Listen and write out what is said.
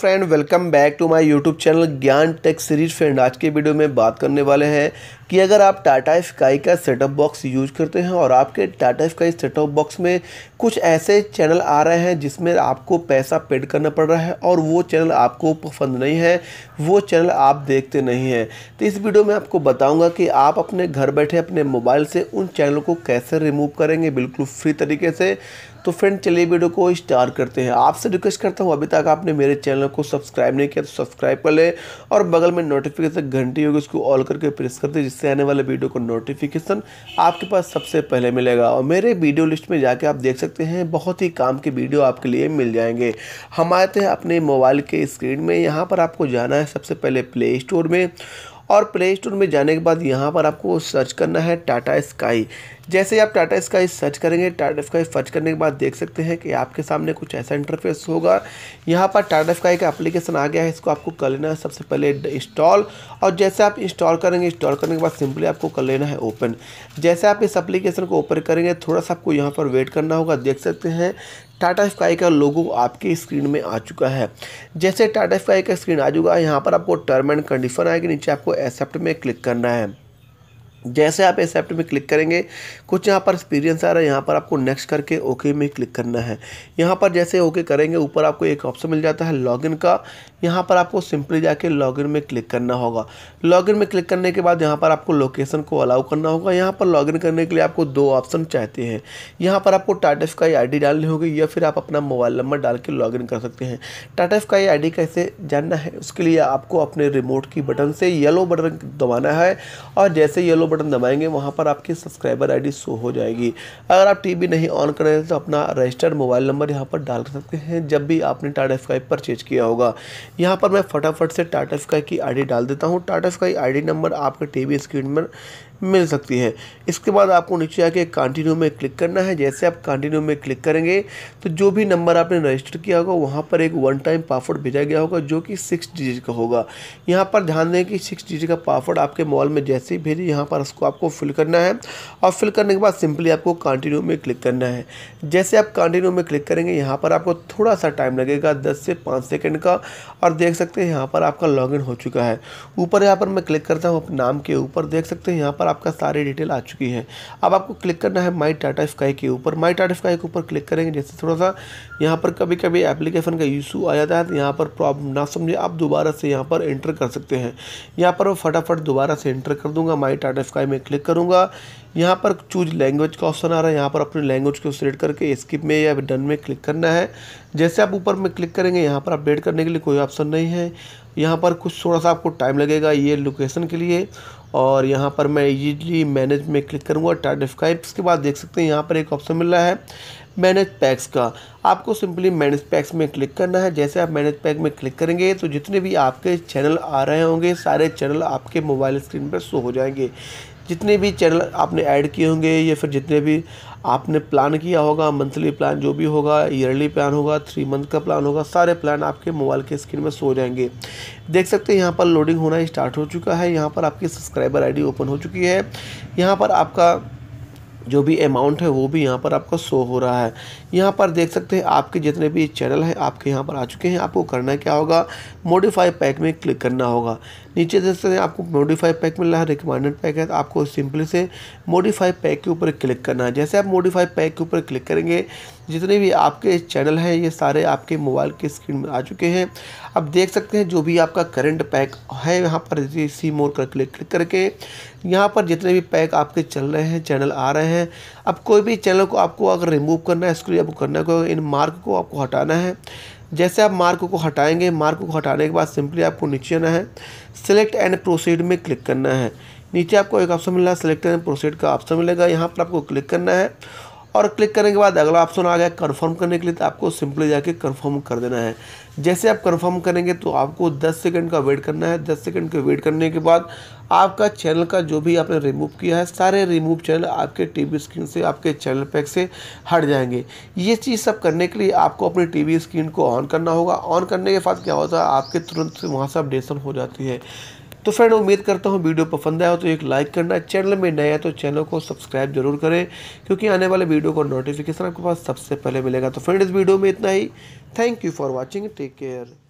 friend welcome back to my YouTube channel Gyan tech series friend आज के video में बात करने वाले हैं कि अगर आप टाटा स्काई का सेटअप बॉक्स यूज करते हैं और आपके टाटा स्काई सेटअप बॉक्स में कुछ ऐसे चैनल आ रहे हैं जिसमें आपको पैसा पेड करना पड़ रहा है और वो चैनल आपको पसंद नहीं है वो चैनल आप देखते नहीं हैं तो इस वीडियो में आपको बताऊंगा कि आप अपने घर बैठे अपने मोबाइल से उन चैनलों को कैसे रिमूव करेंगे बिल्कुल फ्री तरीके से तो फ्रेंड चलिए वीडियो को स्टार्ट करते हैं आपसे रिक्वेस्ट करता हूँ अभी तक आपने मेरे चैनल को सब्सक्राइब नहीं किया तो सब्सक्राइब कर लें और बगल में नोटिफिकेशन घंटी होगी उसको ऑल करके प्रेस कर दें जिससे आने वाले वीडियो का नोटिफिकेशन आपके पास सबसे पहले मिलेगा और मेरे वीडियो लिस्ट में जाके आप देख सकते हैं बहुत ही काम के वीडियो आपके लिए मिल जाएंगे हम आते हैं अपने मोबाइल के स्क्रीन में यहाँ पर आपको जाना है सबसे पहले प्ले स्टोर में और प्ले स्टोर में जाने के बाद यहाँ पर आपको सर्च करना है टाटा स्काई जैसे ही आप टाटा स्काई सर्च करेंगे टाटा स्काई सर्च करने के बाद देख सकते हैं कि आपके सामने कुछ ऐसा इंटरफेस होगा यहाँ पर टाटा स्काई का एप्लीकेशन आ गया है इसको आपको कर लेना है सबसे पहले इंस्टॉल और जैसे आप इंस्टॉल करेंगे इंस्टॉल करने के बाद सिंपली आपको कर लेना है ओपन जैसे आप इस एप्लीकेशन को ओपन करेंगे थोड़ा सा आपको यहाँ पर वेट करना होगा देख सकते हैं टाटा स्काई का लोगो आपके स्क्रीन में आ चुका है जैसे टाटा स्काई का स्क्रीन आ चुका है यहाँ पर आपको टर्म एंड कंडीशन आएगी नीचे आपको एक्सेप्ट में क्लिक करना है जैसे आप एक्सेप्ट में क्लिक करेंगे कुछ यहाँ पर एक्सपीरियंस आ रहा है यहाँ पर आपको नेक्स्ट करके ओके में क्लिक करना है यहाँ पर जैसे ओके करेंगे ऊपर आपको एक ऑप्शन मिल जाता है लॉगिन का यहाँ पर आपको सिंपली जाके लॉगिन में क्लिक करना होगा लॉगिन में क्लिक करने के बाद यहाँ पर आपको लोकेशन को अलाउ करना होगा यहाँ पर लॉगिन करने के लिए आपको दो ऑप्शन चाहते हैं यहाँ पर आपको टाटा स्काई आई डी डालनी होगी या फिर आप अपना मोबाइल नंबर डाल के लॉगिन कर सकते हैं टाटा स्काई आई कैसे जानना है उसके लिए आपको अपने रिमोट की बटन से येलो बटन दबाना है और जैसे येलो बटन दबाएंगे वहाँ पर आपकी सब्सक्राइबर आई शो हो जाएगी अगर आप टी नहीं ऑन कर रहे तो अपना रजिस्टर्ड मोबाइल नंबर यहाँ पर डाल सकते हैं जब भी आपने टाटा स्काई परचेज किया होगा यहाँ पर मैं फटाफट से टाटा स्काई की आईडी डाल देता हूँ टाटा स्काई आईडी नंबर आपके टीवी स्क्रीन पर मिल सकती है इसके बाद आपको नीचे आके कंटिन्यू में क्लिक करना है जैसे आप कंटिन्यू में क्लिक करेंगे तो जो भी नंबर आपने रजिस्टर किया होगा वहाँ पर एक वन टाइम पासवर्ड भेजा गया होगा जो कि सिक्स डिजिट का होगा यहाँ पर ध्यान दें कि सिक्स डिजिट का पासवर्ड आपके मॉल में जैसे ही भेजे यहाँ पर उसको आपको फिल करना है और फिल करने के बाद सिंपली आपको कंटिन्यू में क्लिक करना है जैसे आप कंटिन्यू में क्लिक करेंगे यहाँ पर आपको थोड़ा सा टाइम लगेगा दस से पाँच सेकेंड का और देख सकते हैं यहाँ पर आपका लॉग हो चुका है ऊपर यहाँ पर मैं क्लिक करता हूँ अपने नाम के ऊपर देख सकते हैं यहाँ पर पर आपका सारी डिटेल आ चुकी है अब आपको क्लिक करना है माई टाटा स्काई के ऊपर माई टाटा स्काई के ऊपर क्लिक करेंगे जैसे थोड़ा सा यहाँ पर कभी कभी एप्लीकेशन का इशू आ जाता है तो यहाँ पर प्रॉब्लम ना समझे आप दोबारा से यहाँ पर एंटर कर सकते हैं यहाँ पर मैं फटाफट दोबारा से एंटर कर दूंगा माई टाटा स्काई में क्लिक करूँगा यहाँ पर चूज लैंग्वेज का ऑप्शन आ रहा है यहाँ पर अपनी लैंग्वेज को सिलेक्ट करके स्किप में या डन में क्लिक करना है जैसे आप ऊपर में क्लिक करेंगे यहाँ पर अपडेट करने के लिए कोई ऑप्शन नहीं है यहाँ पर कुछ थोड़ा सा आपको टाइम लगेगा ये लोकेशन के लिए और यहाँ पर मैं इजीली मैनेज में क्लिक करूँगा टाटा का इसके बाद देख सकते हैं यहाँ पर एक ऑप्शन मिल रहा है मैनेज पैक्स का आपको सिंपली मैनेज पैक्स में क्लिक करना है जैसे आप मैनेज पैक में क्लिक करेंगे तो जितने भी आपके चैनल आ रहे होंगे सारे चैनल आपके मोबाइल स्क्रीन पर शो हो जाएंगे जितने भी चैनल आपने ऐड किए होंगे या फिर जितने भी आपने प्लान किया होगा मंथली प्लान जो भी होगा ईयरली प्लान होगा थ्री मंथ का प्लान होगा सारे प्लान आपके मोबाइल के स्क्रीन में सो जाएंगे देख सकते हैं यहाँ पर लोडिंग होना स्टार्ट हो चुका है यहाँ पर आपकी सब्सक्राइबर आईडी ओपन हो चुकी है यहाँ पर आपका जो भी अमाउंट है वो भी यहाँ पर आपका शो हो रहा है यहाँ पर देख सकते हैं आपके जितने भी चैनल हैं आपके यहाँ पर आ चुके हैं आपको करना क्या होगा मोडिफाई पैक में क्लिक करना होगा नीचे देख सकते हैं आपको मोडिफाई पैक मिल रहा है रिकमेंडेड पैक है तो आपको सिंपली से मोडिफाई पैक के ऊपर क्लिक करना है जैसे आप मोडिफाई पैक के ऊपर क्लिक करेंगे जितने भी आपके चैनल हैं ये सारे आपके मोबाइल के स्क्रीन में आ चुके हैं अब देख सकते हैं जो भी आपका करंट पैक है यहाँ पर सी मोर कर क्लिक क्लिक करके यहाँ पर जितने भी पैक आपके चल रहे हैं चैनल आ रहे हैं हैं अब कोई भी चैनल को आपको अगर रिमूव करना है स्क्रीन आपको करना है इन मार्क को आपको हटाना है जैसे आप मार्क को हटाएंगे मार्क को हटाने के बाद सिंपली आपको नीचे आना है सेलेक्ट एंड प्रोसीड में क्लिक करना है नीचे आपको एक ऑप्शन मिला है एंड प्रोसीड का ऑप्शन मिलेगा यहाँ पर आपको क्लिक करना है और क्लिक करने के बाद अगला ऑप्शन आ गया कन्फर्म करने के लिए तो आपको सिंपली जाके कन्फर्म कर देना है जैसे आप कन्फर्म करेंगे तो आपको 10 सेकंड का वेट करना है 10 सेकंड के वेट करने के बाद आपका चैनल का जो भी आपने रिमूव किया है सारे रिमूव चैनल आपके टीवी स्क्रीन से आपके चैनल पैक से हट जाएंगे ये चीज़ सब करने के लिए आपको अपनी टीवी स्क्रीन को ऑन करना होगा ऑन करने के बाद क्या होता है आपके तुरंत से वहाँ से अपडेशन हो जाती है तो फ्रेंड उम्मीद करता हूँ वीडियो पसंद आया हो तो एक लाइक करना चैनल में नया है तो चैनल को सब्सक्राइब जरूर करें क्योंकि आने वाले वीडियो का नोटिफिकेशन आपके पास सबसे पहले मिलेगा तो फ्रेंड इस वीडियो में इतना ही thank you for watching take care